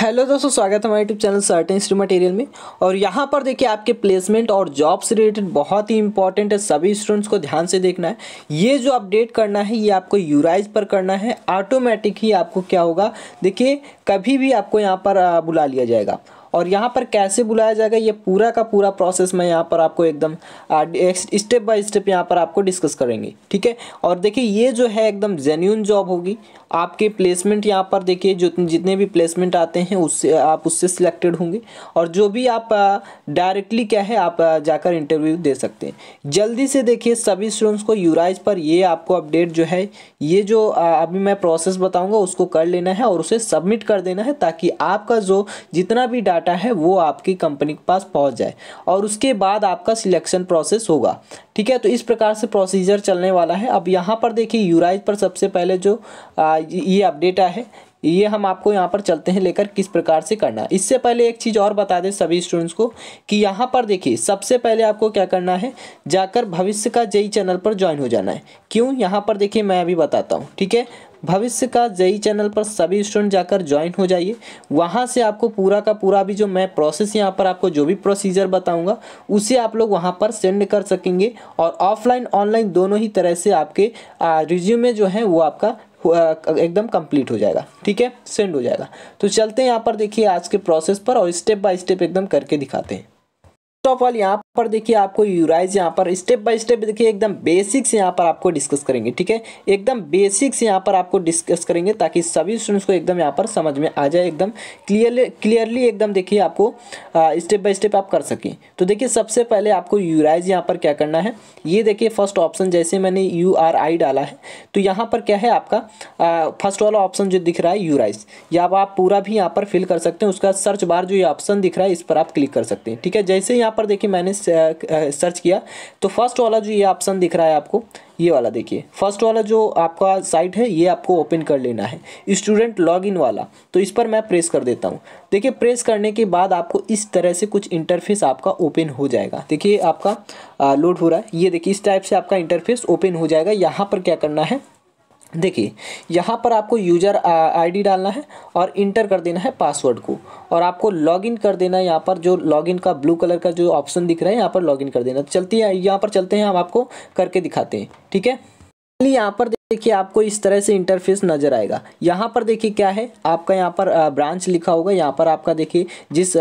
hello दोस्तों स्वागत है हमारे YouTube channel certain study material में और यहाँ पर देखिए आपके प्लेसमेंट और जॉब से रिलेटेड बहुत ही इंपॉर्टेंट है सभी स्टूडेंट्स को ध्यान से देखना है ये जो अपडेट करना है ये आपको यूराइज पर करना है ऑटोमेटिक ही आपको क्या होगा देखिए कभी भी आपको यहाँ पर बुला लिया जाएगा और यहाँ पर कैसे बुलाया जाएगा ये पूरा का पूरा प्रोसेस मैं यहाँ पर आपको एकदम स्टेप बाय स्टेप यहाँ पर आपको डिस्कस करेंगे ठीक है और देखिए ये जो है एकदम जेन्यून जॉब होगी आपके प्लेसमेंट यहाँ पर देखिए जो जितने भी प्लेसमेंट आते हैं उससे आप उससे सिलेक्टेड होंगे और जो भी आप डायरेक्टली क्या है आप जाकर इंटरव्यू दे सकते हैं जल्दी से देखिए सभी स्टूडेंट्स को यूराइज पर ये आपको अपडेट जो है ये जो अभी मैं प्रोसेस बताऊँगा उसको कर लेना है और उसे सबमिट कर देना है ताकि आपका जो जितना भी डाटा डाटा है वो आपकी कंपनी के पास पहुंच जाए और उसके बाद आपका सिलेक्शन प्रोसेस होगा ठीक है तो इस प्रकार से प्रोसीजर चलने वाला है अब यहाँ पर देखिए यूराइज पर सबसे पहले जो आ, ये अपडेट है ये हम आपको यहाँ पर चलते हैं लेकर किस प्रकार से करना है इससे पहले एक चीज़ और बता दें सभी स्टूडेंट्स को कि यहाँ पर देखिए सबसे पहले आपको क्या करना है जाकर भविष्य का जेई चैनल पर ज्वाइन हो जाना है क्यों यहाँ पर देखिए मैं अभी बताता हूँ ठीक है भविष्य का जई चैनल पर सभी स्टूडेंट जाकर ज्वाइन हो जाइए वहाँ से आपको पूरा का पूरा भी जो मैं प्रोसेस यहाँ पर आपको जो भी प्रोसीजर बताऊँगा उसे आप लोग वहाँ पर सेंड कर सकेंगे और ऑफलाइन ऑनलाइन दोनों ही तरह से आपके रिज्यूमे जो है वो आपका एकदम कंप्लीट हो जाएगा ठीक है सेंड हो जाएगा तो चलते हैं यहाँ पर देखिए आज के प्रोसेस पर और स्टेप बाय स्टेप एकदम करके दिखाते हैं फर्स्ट ऑफ ऑल यहाँ पर देखिए आपको यूराइज यहाँ पर स्टेप बाय स्टेप देखिए एकदम बेसिक्स यहाँ पर आपको डिस्कस करेंगे ठीक है एकदम बेसिक्स यहाँ पर आपको डिस्कस करेंगे ताकि सभी स्टूडेंट्स को एकदम यहाँ पर समझ में आ जाए एकदम क्लियरली क्लियरली एकदम देखिए आपको स्टेप बाय स्टेप आप कर सकें तो देखिए सबसे पहले आपको यूराइज यहाँ पर क्या करना है ये देखिए फर्स्ट ऑप्शन जैसे मैंने यू आर आई डाला है तो यहाँ पर क्या है आपका फर्स्ट वाला ऑप्शन जो दिख रहा है यूराइज या आप पूरा भी यहाँ पर फिल कर सकते हैं उसका सर्च बार जो ये ऑप्शन दिख रहा है इस पर आप क्लिक कर सकते हैं ठीक है जैसे यहाँ पर देखिए मैंने सर्च किया तो फर्स्ट वाला जो ये ऑप्शन दिख रहा है आपको ये वाला देखिए फर्स्ट वाला जो आपका साइट है ये आपको ओपन कर लेना है स्टूडेंट लॉगिन वाला तो इस पर मैं प्रेस कर देता हूँ देखिए प्रेस करने के बाद आपको इस तरह से कुछ इंटरफेस आपका ओपन हो जाएगा देखिए आपका लोड हो रहा है ये देखिए इस टाइप से आपका इंटरफेस ओपन हो जाएगा यहाँ पर क्या करना है देखिए यहाँ पर आपको यूजर आईडी डालना है और इंटर कर देना है पासवर्ड को और आपको लॉगिन कर देना है यहाँ पर जो लॉगिन का ब्लू कलर का जो ऑप्शन दिख रहा है यहाँ पर लॉगिन कर देना तो चलती है यहाँ पर चलते हैं हम आपको करके दिखाते हैं ठीक है यहाँ पर देखिए आपको इस तरह से इंटरफेस नज़र आएगा यहाँ पर देखिए क्या है आपका यहाँ पर ब्रांच लिखा होगा यहाँ पर आपका देखिए जिस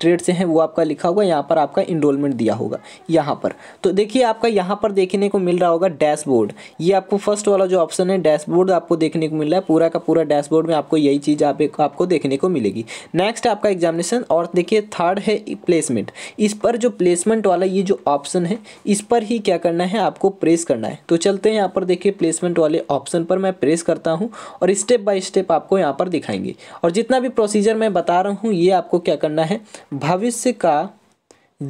ट्रेड से है वो आपका लिखा होगा यहाँ पर आपका इनरोलमेंट दिया होगा यहाँ पर तो देखिए आपका यहाँ पर देखने को मिल रहा होगा डैशबोर्ड ये आपको फर्स्ट वाला जो ऑप्शन है डैशबोर्ड आपको देखने को मिल रहा है पूरा का पूरा डैशबोर्ड में आपको यही चीज़ आपको देखने को मिलेगी नेक्स्ट आपका एग्जामिनेशन और देखिए थर्ड है प्लेसमेंट इस पर जो प्लेसमेंट वाला ये जो ऑप्शन है इस पर ही क्या करना है आपको प्रेस करना है तो चलते हैं यहाँ पर देखिए प्लेसमेंट वाला वाले ऑप्शन पर मैं प्रेस करता हूँ और स्टेप बाय स्टेप आपको यहाँ पर दिखाएंगे और जितना भी प्रोसीजर मैं बता रहा हूँ ये आपको क्या करना है भविष्य का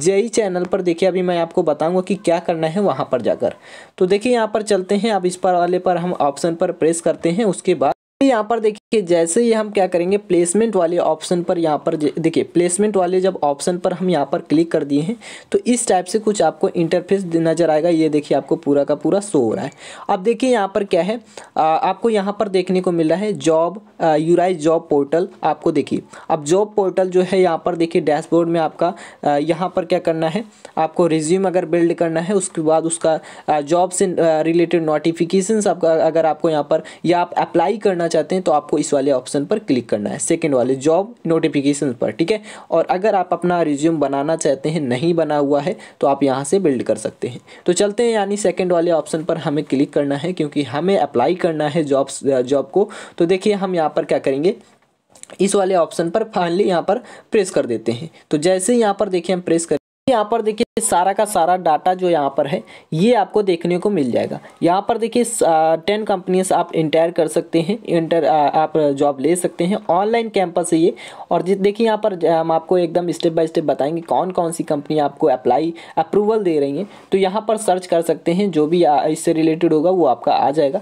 जेई चैनल पर देखिए अभी मैं आपको बताऊंगा कि क्या करना है वहाँ पर जाकर तो देखिए यहाँ पर चलते हैं अब इस पर वाले पर हम ऑप्शन पर प्रेस करते हैं उसके बाद यहाँ पर देखिए जैसे ही हम क्या करेंगे प्लेसमेंट वाले ऑप्शन पर यहाँ पर देखिए प्लेसमेंट वाले जब ऑप्शन पर हम यहाँ पर क्लिक कर दिए हैं तो इस टाइप से कुछ आपको इंटरफेस नज़र आएगा ये देखिए आपको पूरा का पूरा शो हो रहा है अब देखिए यहाँ पर क्या है आ, आपको यहाँ पर देखने को मिल रहा है जॉब यूराइज जॉब पोर्टल आपको देखिए अब जॉब पोर्टल जो है यहाँ पर देखिए डैशबोर्ड में आपका यहाँ पर क्या करना है आपको रिज्यूम अगर बिल्ड करना है उसके बाद उसका जॉब से रिलेटेड नोटिफिकेशन आपका अगर आपको यहाँ पर या आप अप्लाई करना करना चाहते हैं तो आपको इस वाले ऑप्शन पर क्लिक करना है सेकेंड वाले जॉब नोटिफिकेशन पर ठीक है और अगर आप अपना रिज्यूम बनाना चाहते हैं नहीं बना हुआ है तो आप यहाँ से बिल्ड कर सकते हैं तो चलते हैं यानी सेकेंड वाले ऑप्शन पर हमें क्लिक करना है क्योंकि हमें अप्लाई करना है जॉब जॉब को तो देखिए हम यहाँ पर क्या करेंगे इस वाले ऑप्शन पर फाइनली यहाँ पर प्रेस कर देते हैं तो जैसे यहाँ पर देखिए हम प्रेस कर यहाँ पर देखिए सारा का सारा डाटा जो यहाँ पर है ये आपको देखने को मिल जाएगा यहाँ पर देखिए टेन कंपनीज आप इंटायर कर सकते हैं इंटर आप जॉब ले सकते हैं ऑनलाइन कैंपस है ये और देखिए यहाँ पर हम आपको एकदम स्टेप बाय स्टेप बताएंगे कौन कौन सी कंपनी आपको अप्लाई अप्रूवल दे रही हैं तो यहाँ पर सर्च कर सकते हैं जो भी इससे रिलेटेड होगा वो आपका आ जाएगा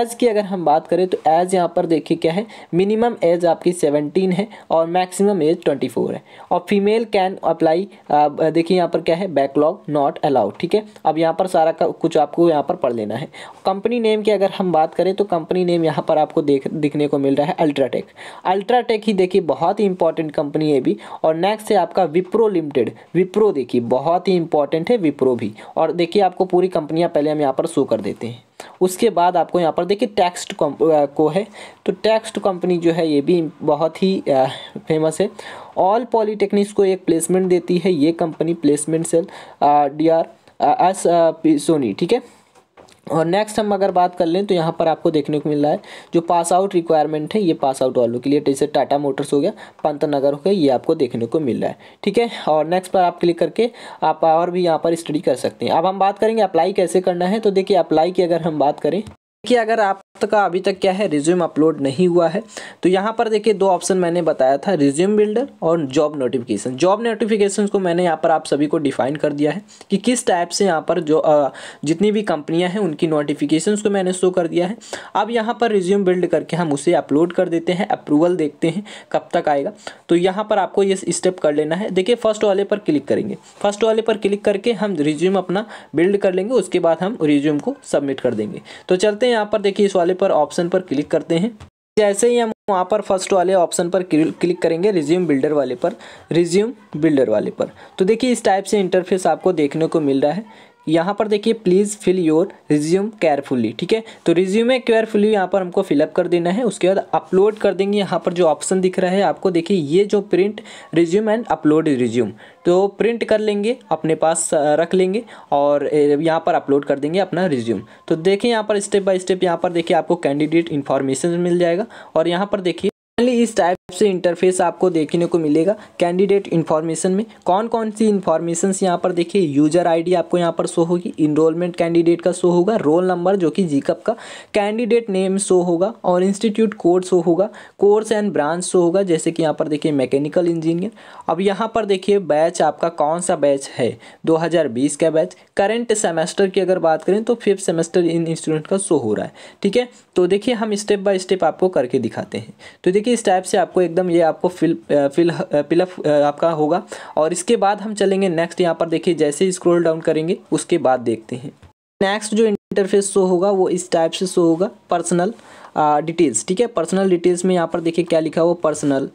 एज की अगर हम बात करें तो एज यहाँ पर देखिए क्या है मिनिमम एज आपकी सेवनटीन है और मैक्सिमम एज ट्वेंटी है और फीमेल कैन अप्लाई देखिए यहाँ पर क्या है बैकलॉग नॉट अलाउड ठीक है अब यहाँ पर सारा कुछ आपको यहाँ पर पढ़ लेना है कंपनी नेम की अगर हम बात करें तो कंपनी नेम यहाँ पर आपको देख दिखने को मिल रहा है अल्ट्राटेक अल्ट्राटेक ही देखिए बहुत ही इंपॉर्टेंट कंपनी है भी और नेक्स्ट है आपका विप्रो लिमिटेड विप्रो देखिए बहुत ही इंपॉर्टेंट है विप्रो भी और देखिए आपको पूरी कंपनियाँ पहले हम यहाँ पर शो कर देते हैं उसके बाद आपको यहाँ पर देखिए टेक्स्ट को है तो टेक्स्ट कंपनी जो है ये भी बहुत ही फेमस है ऑल पॉलीटेक्निक्स को एक प्लेसमेंट देती है ये company placement cell D R S Soni ठीक है और नेक्स्ट हम अगर बात कर लें तो यहाँ पर आपको देखने को मिल रहा है जो पास आउट रिक्वायरमेंट है ये पास आउट वालों के लिए जैसे टाटा मोटर्स हो गया पंत नगर हो गया ये आपको देखने को मिल रहा है ठीक है और नेक्स्ट पर आप क्लिक करके आप और भी यहाँ पर स्टडी कर सकते हैं अब हम बात करेंगे अप्लाई कैसे करना है तो देखिए अप्लाई की अगर हम बात करें कि अगर आपका अभी तक क्या है रिज्यूम अपलोड नहीं हुआ है तो यहाँ पर देखिए दो ऑप्शन मैंने बताया था रिज्यूम बिल्डर और जॉब नोटिफिकेशन जॉब नोटिफिकेशन को मैंने यहाँ पर आप सभी को डिफाइन कर दिया है कि किस टाइप से यहाँ पर जो जितनी भी कंपनियाँ हैं उनकी नोटिफिकेशन को मैंने शो कर दिया है अब यहाँ पर रिज्यूम बिल्ड करके हम उसे अपलोड कर देते हैं अप्रूवल देखते हैं कब तक आएगा तो यहाँ पर आपको ये स्टेप कर लेना है देखिए फर्स्ट वाले पर क्लिक करेंगे फर्स्ट वाले पर क्लिक करके हम रिज्यूम अपना बिल्ड कर लेंगे उसके बाद हम रिज्यूम को सबमिट कर देंगे तो चलते हैं यहाँ पर देखिए इस वाले पर ऑप्शन पर क्लिक करते हैं जैसे ही हम वहाँ पर फर्स्ट वाले ऑप्शन पर क्लिक करेंगे रिज्यूम बिल्डर वाले पर रिज्यूम बिल्डर वाले पर तो देखिए इस टाइप से इंटरफेस आपको देखने को मिल रहा है यहाँ पर देखिए please fill your resume carefully ठीक है तो रिज्यूमे केयरफुली यहाँ पर हमको फिलअप कर देना है उसके बाद अपलोड कर देंगे यहाँ पर जो ऑप्शन दिख रहा है आपको देखिए ये जो print resume and upload resume तो प्रिंट कर लेंगे अपने पास रख लेंगे और यहाँ पर अपलोड कर देंगे अपना रिज्यूम तो देखिए यहाँ पर स्टेप बाय स्टेप यहाँ पर देखिए आपको कैंडिडेट इन्फॉर्मेशन मिल जाएगा और यहाँ पर देखिए इस टाइप से इंटरफेस आपको देखने को मिलेगा कैंडिडेट इन्फॉर्मेशन में कौन कौन सी इन्फॉर्मेशन यहाँ पर देखिए यूजर आईडी आपको यहाँ पर शो होगी इनरोलमेंट कैंडिडेट का शो होगा रोल नंबर जो कि जीकअप का कैंडिडेट नेम शो होगा और इंस्टीट्यूट कोड शो होगा कोर्स एंड ब्रांच शो होगा जैसे कि यहाँ पर देखिए मैकेनिकल इंजीनियर अब यहाँ पर देखिए बैच आपका कौन सा बैच है दो का बैच करेंट सेमेस्टर की अगर बात करें तो फिफ्थ सेमेस्टर इन स्टूडेंट का शो हो रहा है ठीक है तो देखिए हम स्टेप बाय स्टेप आपको करके दिखाते हैं तो देखिए इस टाइप से आपको आपको एकदम ये आपको फिल फिल फिलअप आपका होगा और इसके बाद हम चलेंगे नेक्स्ट यहाँ पर देखिए जैसे ही स्क्रोल डाउन करेंगे उसके बाद देखते हैं नेक्स्ट जो इंटरफेस शो होगा वो इस टाइप से शो होगा पर्सनल डिटेल्स ठीक है पर्सनल डिटेल्स में यहाँ पर देखिए क्या लिखा हुआ personal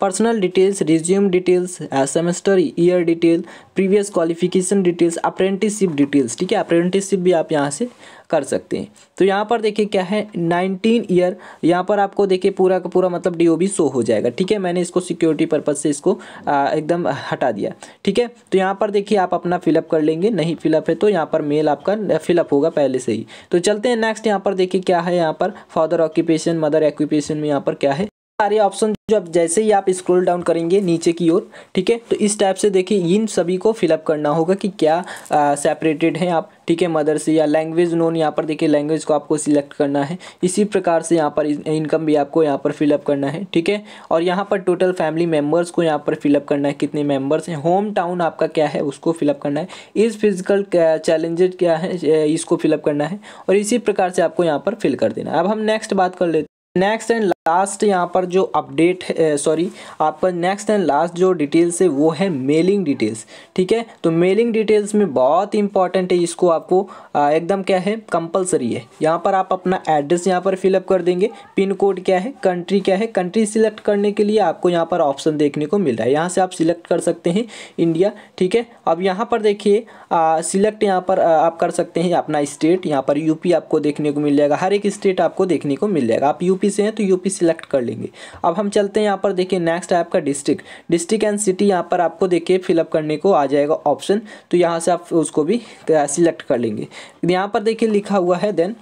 personal details resume details semester year detail previous qualification details apprenticeship details ठीक है अप्रेंटिसशिप भी आप यहाँ से कर सकते हैं तो यहाँ पर देखिए क्या है नाइनटीन ईयर यहाँ पर आपको देखिए पूरा का पूरा मतलब डी शो हो जाएगा ठीक है मैंने इसको सिक्योरिटी पर्पज से इसको आ, एकदम हटा दिया ठीक है तो यहाँ पर देखिए आप अपना फिलअप कर लेंगे नहीं फिलअप है तो यहाँ पर मेल आपका फिलअप होगा पहले से ही तो चलते हैं नेक्स्ट यहाँ पर देखिए क्या है यहाँ पर फादर ऑक्यूपेशन मदर ऑक्यूपेशन में यहाँ पर क्या है सारे ऑप्शन जो अब जैसे ही आप स्क्रॉल डाउन करेंगे नीचे की ओर ठीक है तो इस टाइप से देखिए इन सभी को फिलअप करना होगा कि क्या सेपरेटेड हैं आप ठीक है मदर से या लैंग्वेज नोन यहाँ पर देखिए लैंग्वेज को आपको सिलेक्ट करना है इसी प्रकार से यहाँ पर इनकम भी आपको यहाँ पर फिलअप करना है ठीक है और यहाँ पर टोटल फैमिली मेम्बर्स को यहाँ पर फिलअप करना है कितने मेम्बर्स हैं होम टाउन आपका क्या है उसको फिलअप करना है इस फिजिकल चैलेंजेज क्या है इसको फिलअप करना है और इसी प्रकार से आपको यहाँ पर फिल कर देना है अब हम नेक्स्ट बात कर लेते हैं नेक्स्ट एंड लास्ट यहाँ पर जो अपडेट है सॉरी eh, आपका नेक्स्ट एंड लास्ट जो डिटेल्स है वो है मेलिंग डिटेल्स ठीक है तो मेलिंग डिटेल्स में बहुत इंपॉर्टेंट है इसको आपको ah, एकदम क्या है कंपलसरी है यहाँ पर आप अपना एड्रेस यहाँ पर फिलअप कर देंगे पिन कोड क्या है कंट्री क्या है कंट्री सिलेक्ट करने के लिए आपको यहाँ पर ऑप्शन देखने को मिल रहा है यहाँ से आप सिलेक्ट कर सकते हैं इंडिया ठीक है अब यहाँ पर देखिए सिलेक्ट ah, यहाँ पर ah, आप कर सकते हैं अपना स्टेट यहाँ पर यूपी आपको देखने को मिल जाएगा हर एक स्टेट आपको देखने को मिल जाएगा आप यूपी से हैं तो यूपी भी सिलेक्ट कर लेंगे अब हम चलते हैं यहाँ पर देखिए नेक्स्ट आपका डिस्ट्रिक्ट डिस्ट्रिक्ट एंड सिटी यहाँ पर आपको देखिए फिलअप करने को आ जाएगा ऑप्शन तो यहाँ से आप उसको भी सिलेक्ट कर लेंगे यहाँ पर देखिए लिखा हुआ है then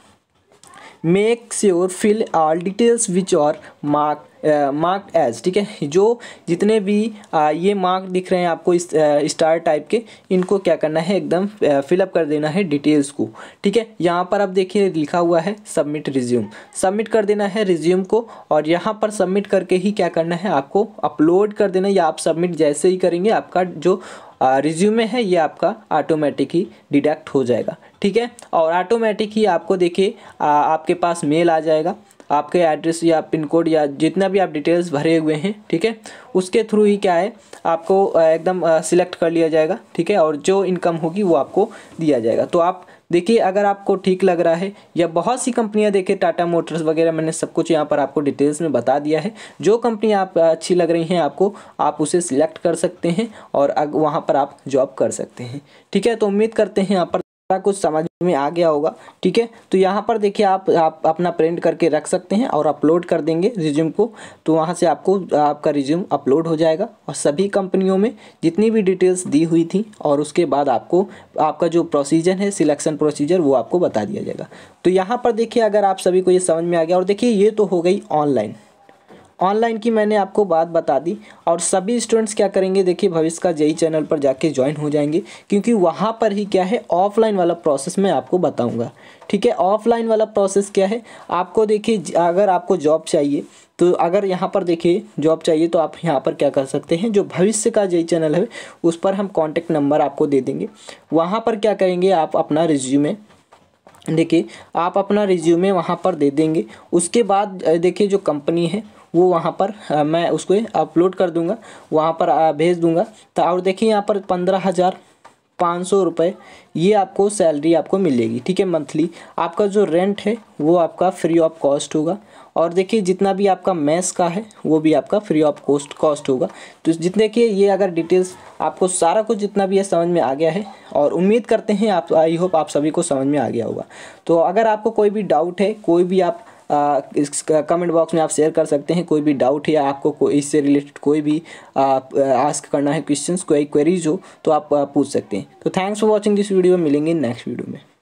make sure fill all details which और मार्क मार्क एज ठीक है जो जितने भी आ, uh, ये मार्क दिख रहे हैं आपको इस स्टार uh, टाइप के इनको क्या करना है एकदम फिलअप uh, कर देना है डिटेल्स को ठीक है यहाँ पर आप देखिए लिखा हुआ है सबमिट रिज्यूम सबमिट कर देना है रिज्यूम को और यहाँ पर सबमिट करके ही क्या करना है आपको अपलोड कर देना या आप सबमिट जैसे ही करेंगे आपका जो रिज्यूमे है ये आपका ऑटोमेटिक ही डिडक्ट हो जाएगा ठीक है और ऑटोमेटिक ही आपको देखिए आपके पास मेल आ जाएगा आपके एड्रेस या पिन कोड या जितना भी आप डिटेल्स भरे हुए हैं ठीक है उसके थ्रू ही क्या है आपको एकदम सिलेक्ट कर लिया जाएगा ठीक है और जो इनकम होगी वो आपको दिया जाएगा तो आप देखिए अगर आपको ठीक लग रहा है या बहुत सी कंपनियां देखिए टाटा मोटर्स वगैरह मैंने सब कुछ यहाँ पर आपको डिटेल्स में बता दिया है जो कंपनी आप अच्छी लग रही हैं आपको आप उसे सिलेक्ट कर सकते हैं और वहाँ पर आप जॉब कर सकते हैं ठीक है तो उम्मीद करते हैं यहाँ पर सारा कुछ समझ में आ गया होगा ठीक है तो यहाँ पर देखिए आप आप अपना प्रिंट करके रख सकते हैं और अपलोड कर देंगे रिज्यूम को तो वहाँ से आपको आपका रिज्यूम अपलोड हो जाएगा और सभी कंपनियों में जितनी भी डिटेल्स दी हुई थी और उसके बाद आपको आपका जो प्रोसीजर है सिलेक्शन प्रोसीजर वो आपको बता दिया जाएगा तो यहाँ पर देखिए अगर आप सभी को ये समझ में आ गया और देखिए ये तो हो गई ऑनलाइन ऑनलाइन की मैंने आपको बात बता दी और सभी स्टूडेंट्स क्या करेंगे देखिए भविष्य का जेई चैनल पर जाके ज्वाइन हो जाएंगे क्योंकि वहाँ पर ही क्या है ऑफलाइन वाला प्रोसेस मैं आपको बताऊँगा ठीक है ऑफलाइन वाला प्रोसेस क्या है आपको देखिए अगर आपको जॉब चाहिए तो अगर यहाँ पर देखिए जॉब चाहिए तो आप यहाँ पर क्या कर सकते हैं जो भविष्य का जई चैनल है उस पर हम कॉन्टैक्ट नंबर आपको दे देंगे वहाँ पर क्या करेंगे आप अपना रिज्यूमे देखिए आप अपना रिज्यूमे वहाँ पर दे देंगे उसके बाद देखिए जो कंपनी है वो वहाँ पर आ, मैं उसको अपलोड कर दूँगा वहाँ पर आ, भेज दूँगा तो और देखिए यहाँ पर पंद्रह हज़ार पाँच सौ रुपये ये आपको सैलरी आपको मिलेगी ठीक है मंथली आपका जो रेंट है वो आपका फ्री ऑफ कॉस्ट होगा और देखिए जितना भी आपका मैस का है वो भी आपका फ्री ऑफ कॉस्ट कॉस्ट होगा तो जितने देखिए ये अगर डिटेल्स आपको सारा कुछ जितना भी है समझ में आ गया है और उम्मीद करते हैं आप आई होप आप सभी को समझ में आ गया होगा तो अगर आपको कोई भी डाउट है कोई भी आप कमेंट बॉक्स में आप शेयर कर सकते हैं कोई भी डाउट या आपको इससे रिलेटेड कोई भी आस्क करना है क्वेश्चन कोई क्वेरीज हो तो आप पूछ सकते हैं तो thanks for watching this video मिलेंगे नेक्स्ट वीडियो में